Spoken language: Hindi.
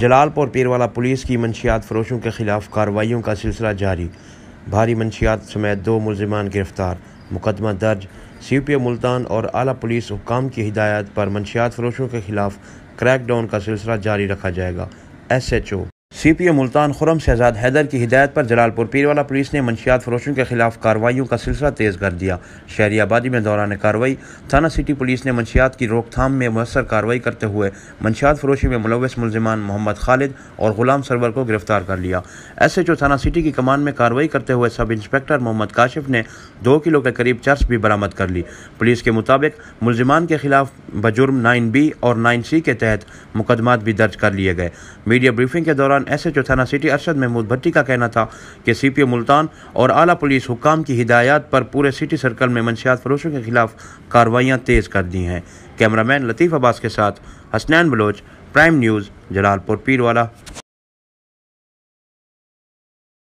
जलालपुर पीरवाला पुलिस की मंशियात फरोशों के खिलाफ कार्रवाइयों का सिलसिला जारी भारी मंशियात समेत दो मुलजमान गिरफ्तार मुकदमा दर्ज सी पी मुल्तान और आला पुलिस हुकाम की हिदायत पर मंशियात फरोशों के खिलाफ क्रैकडाउन का सिलसिला जारी रखा जाएगा S H O C P O Multan Khurram Shahzad Haider की हिदायत पर जलालपुर पीरवाला पुलिस ने मंशियात फरोशों के खिलाफ कार्रवाईों का सिलसिला तेज़ कर दिया शहरी आबादी में दौरान कार्रवाई थाना सिटी पुलिस ने मंशियात की रोकथाम में मैसर कार्रवाई करते हुए मंशियात फरोशी में मुलवस मुलजमान मोहम्मद खालिद और ग़ुलाम सरवर को गिरफ्तार कर लिया एस एच ओ थाना सिटी की कमान में कार्रवाई करते हुए सब इंस्पेक्टर मोहम्मद काशिफ ने दो किलो के करीब चर्च भी बरामद कर ली पुलिस के मुताबिक मुलजमान के खिलाफ बजुर्म नाइन बी और नाइन सी के तहत मुकदमा भी दर्ज कर लिए गए मीडिया ब्रीफिंग के दौरान एस एच ओ थाना सिटी अरशद महमूद भट्टी का कहना था कि सी पी ओ मुल्तान और आला पुलिस हुकाम की हिदायत पर पूरे सिटी सर्कल में मंशियात फरोशों के खिलाफ कार्रवाइयाँ तेज़ कर दी हैं कैमरामैन लतीफ़ अब्बास के साथ हसनैन बलोच प्राइम न्यूज़ जलालपुर पीरवाला